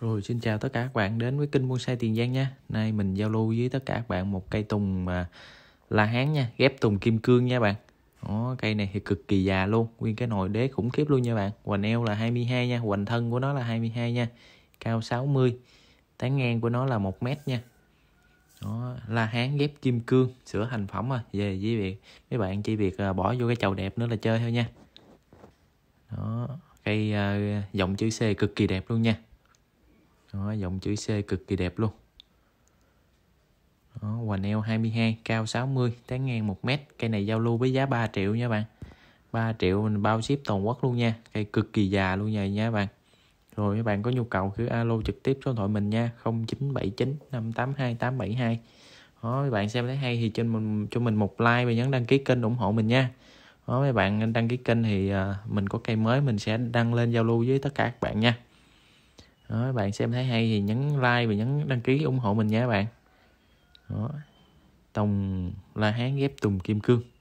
Rồi xin chào tất cả các bạn đến với kênh bonsai Tiền Giang nha. Nay mình giao lưu với tất cả các bạn một cây tùng mà La Hán nha, ghép tùng kim cương nha bạn. Đó, cây này thì cực kỳ già luôn, nguyên cái nồi đế khủng khiếp luôn nha bạn. Hoành eo là 22 nha, hoành thân của nó là 22 nha. Cao 60. Tán ngang của nó là 1 mét nha. Đó, La Hán ghép kim cương, sửa thành phẩm rồi. À, về với việc mấy bạn chỉ việc à, bỏ vô cái chậu đẹp nữa là chơi thôi nha. Đó, cây à, dòng chữ C cực kỳ đẹp luôn nha đó, dòng chữ C cực kỳ đẹp luôn đó, hoành neo 22 cao 60 tán ngang 1 mét cây này giao lưu với giá 3 triệu nha bạn 3 triệu mình bao ship toàn quốc luôn nha cây cực kỳ già luôn nha nha bạn rồi các bạn có nhu cầu cứ alo trực tiếp số điện thoại mình nha 0979 582 872 đó các bạn xem thấy hay thì trên mình cho mình một like và nhấn đăng ký kênh ủng hộ mình nha đó các bạn đăng ký kênh thì à, mình có cây mới mình sẽ đăng lên giao lưu với tất cả các bạn nha đó bạn xem thấy hay thì nhấn like và nhấn đăng ký ủng hộ mình nha các bạn đó. tòng la hán ghép tùng kim cương